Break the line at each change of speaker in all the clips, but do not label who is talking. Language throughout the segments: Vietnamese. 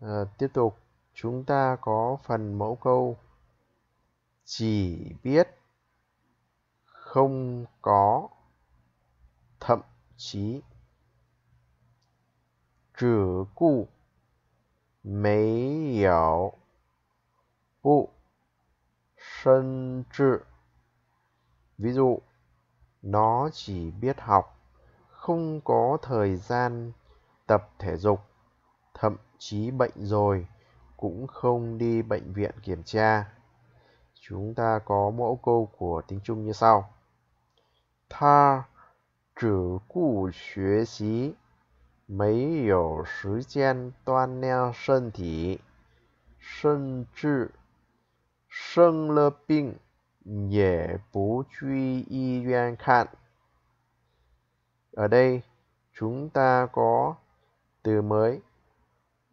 Ờ, tiếp tục chúng ta có phần mẫu câu chỉ biết không có thậm chí trừ cụ mấy hiểu bụ sân trị ví dụ nó chỉ biết học không có thời gian tập thể dục thậm chí bệnh rồi cũng không đi bệnh viện kiểm tra. Chúng ta có mẫu câu của tiếng Trung như sau. Tha chỉ cụ xuế xí, mấy hiểu thời gian toan neo thân thể, sân trị, sân lơ bệnh, nhẹ bố truy y duyên khạn. Ở đây, chúng ta có từ mới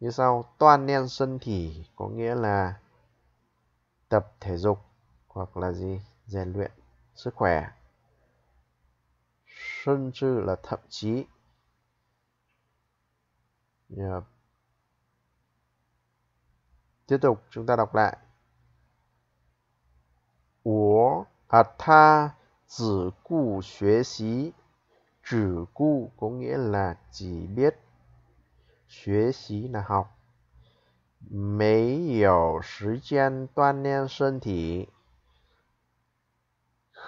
như sau toàn nên sân thỉ có nghĩa là tập thể dục hoặc là gì rèn luyện sức khỏe sân chư là thậm chí yeah. tiếp tục chúng ta đọc lại Ủa, à tha chỉ cụ xế xí chỉ cụ có nghĩa là chỉ biết 学习 học.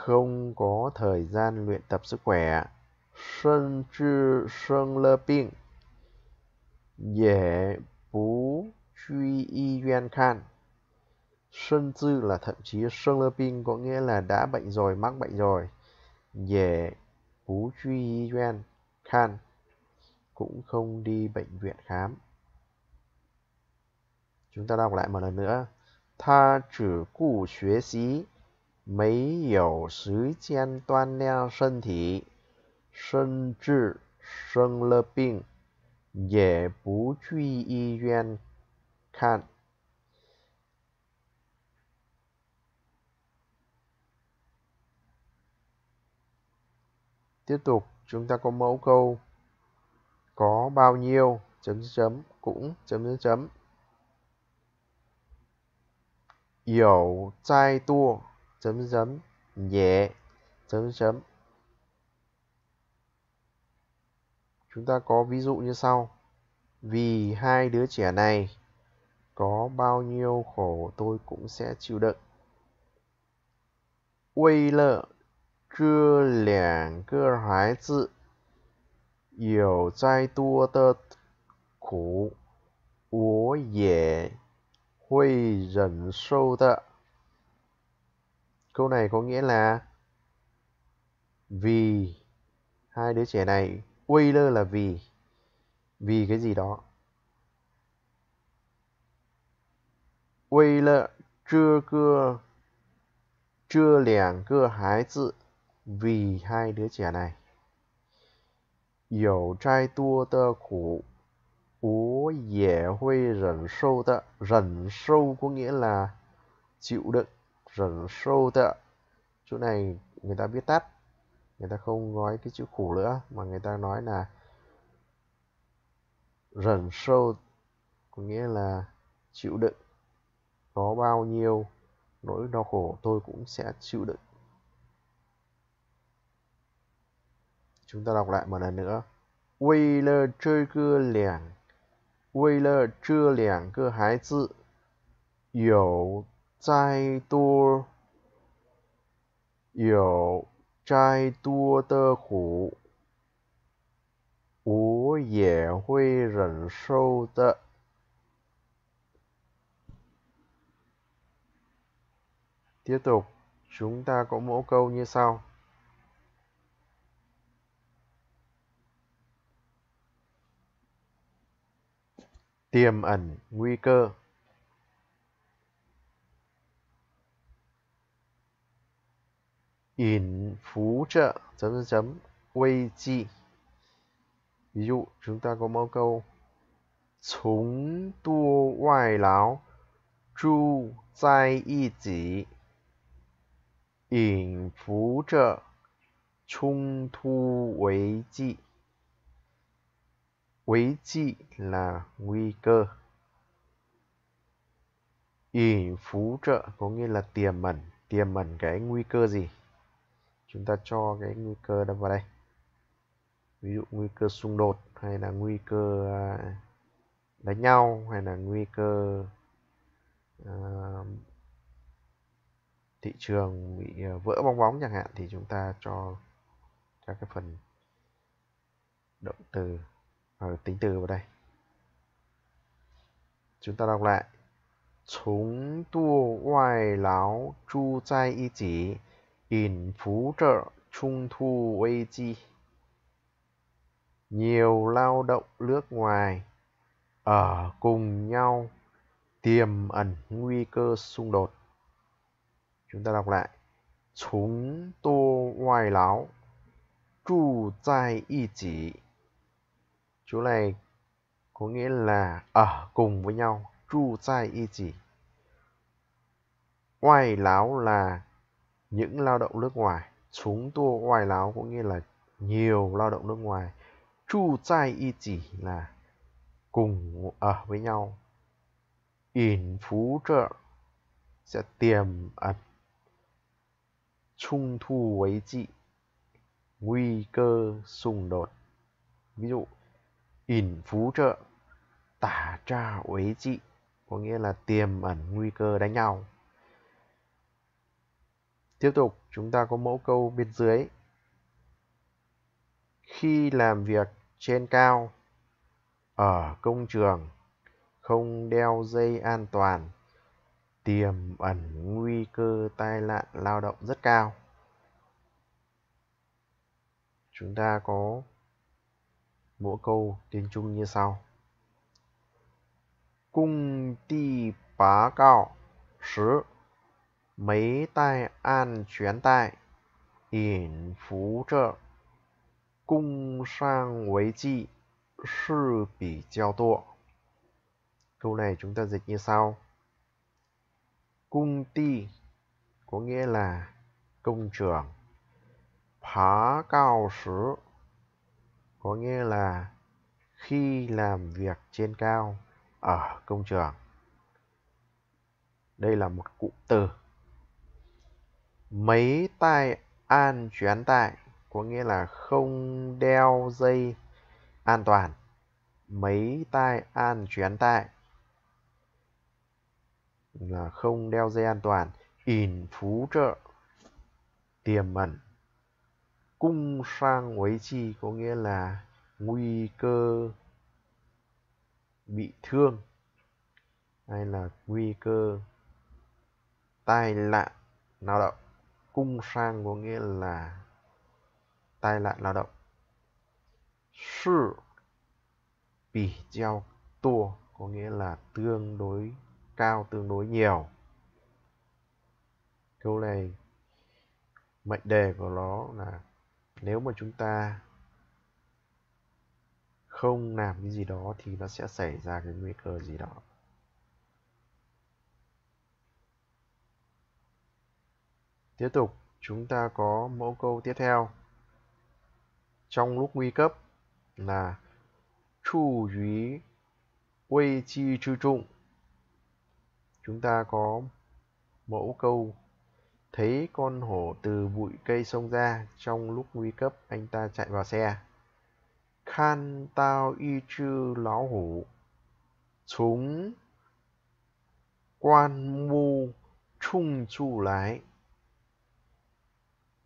không có thời gian luyện tập sức khỏe dễ truy y khan, là thậm chí sinh lơ pin có nghĩa là đã bệnh rồi mắc bệnh rồi dễ bú truy y yuan khan cũng không đi bệnh viện khám. Chúng ta đọc lại một lần nữa. Tha chỉ cụ xuế xí, mấy hiểu sứ gian toan neo sân thị, sân trị, sân lơ 病, dễ bú truy y duyên, khan. Tiếp tục, chúng ta có mẫu câu có bao nhiêu chấm chấm cũng chấm chấm chấm hiểu trai tua chấm chấm nhẹ chấm chấm chúng ta có ví dụ như sau vì hai đứa trẻ này có bao nhiêu khổ tôi cũng sẽ chịu đựng 为了这两个孩子有再多的苦，我也会忍受的。Câu này có nghĩa là vì hai đứa trẻ này quay là vì vì cái gì đó quay lơ chưa cưa chưa lẻng cưa hái vì hai đứa trẻ này 有再多的苦，我也会忍受的。忍受 có nghĩa là chịu đựng, 忍受的. Chỗ này người ta biết tắt, người ta không nói cái chữ khổ nữa mà người ta nói là rẩn sâu có nghĩa là chịu đựng có bao nhiêu nỗi đau khổ tôi cũng sẽ chịu đựng chúng ta đọc lại một lần nữa Wailer chơi cơ liảng Wailer chưa liảng cơ hái tự Yểu trai tua Yểu trai tua tơ khủ Ú dẻ huy rẩn sâu tợ Tiếp tục, chúng ta có mẫu câu như sau. tiềm ẩn nguy cơ ẩn phụ trợ chấm chấm 危机。ví dụ chúng ta có mẫu câu chung tuo vai lao chu tai y di ẩn phụ trợ xung túy 危机 Quấy trị là nguy cơ. ỉ phú trợ có nghĩa là tiềm ẩn. Tiềm ẩn cái nguy cơ gì? Chúng ta cho cái nguy cơ đó vào đây. Ví dụ nguy cơ xung đột hay là nguy cơ à, đánh nhau hay là nguy cơ à, thị trường bị à, vỡ bong bóng chẳng hạn thì chúng ta cho các cái phần động từ rồi tính từ vào đây chúng ta đọc lại chúng tu ngoại lão chu trai y chỉ ỉn phú trợ trung thu uy chi nhiều lao động nước ngoài ở cùng nhau tiềm ẩn nguy cơ xung đột chúng ta đọc lại chúng tu ngoại lão chu trai y chỉ chú này có nghĩa là ở cùng với nhau, tru sai y chỉ. Oai láo là những lao động nước ngoài. Chúng tua oai láo có nghĩa là nhiều lao động nước ngoài. Chu trai y chỉ là cùng ở với nhau. Ỉn phú trợ sẽ tiềm ẩn. Trung thu với chị nguy cơ xung đột. Ví dụ, ẩn phú trợ tả tra uế trị có nghĩa là tiềm ẩn nguy cơ đánh nhau tiếp tục chúng ta có mẫu câu bên dưới khi làm việc trên cao ở công trường không đeo dây an toàn tiềm ẩn nguy cơ tai nạn lao động rất cao chúng ta có Mỗi câu tiếng Trung như sau. Cung ti bá cao sứ mấy tay an chuyển tay ỉn phú trợ cung sang với chi sư bỉ giao tộ câu này chúng ta dịch như sau cung ti có nghĩa là công trường phá cao sứ có nghĩa là khi làm việc trên cao ở công trường. Đây là một cụm từ. Mấy tai an chuyến tại có nghĩa là không đeo dây an toàn. Mấy tai an chuyến tại là không đeo dây an toàn. ỉn phú trợ tiềm ẩn cung sang quấy chi có nghĩa là nguy cơ bị thương hay là nguy cơ tai nạn lao động cung sang có nghĩa là tai nạn lao động sự bỉ giao tua có nghĩa là tương đối cao tương đối nhiều câu này mệnh đề của nó là nếu mà chúng ta không làm cái gì đó thì nó sẽ xảy ra cái nguy cơ gì đó tiếp tục chúng ta có mẫu câu tiếp theo trong lúc nguy cấp là chu dúy quê chi chư trung chúng ta có mẫu câu thấy con hổ từ bụi cây xông ra trong lúc nguy cấp anh ta chạy vào xe khan tao y chư lão hổ chúng quan mu trung chu lái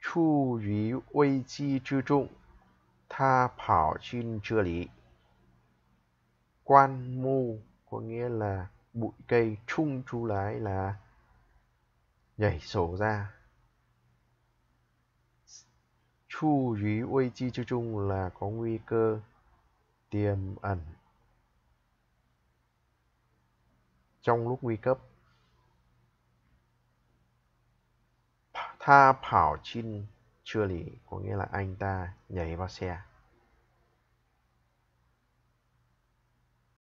chu ý uy chi chư trung tha bảo chin chưa lý quan mu có nghĩa là bụi cây trung chu lại là nhảy sổ ra chu dí uy chi chư trung là có nguy cơ tiềm ẩn trong lúc nguy cấp tha phảo chin chưa lì có nghĩa là anh ta nhảy vào xe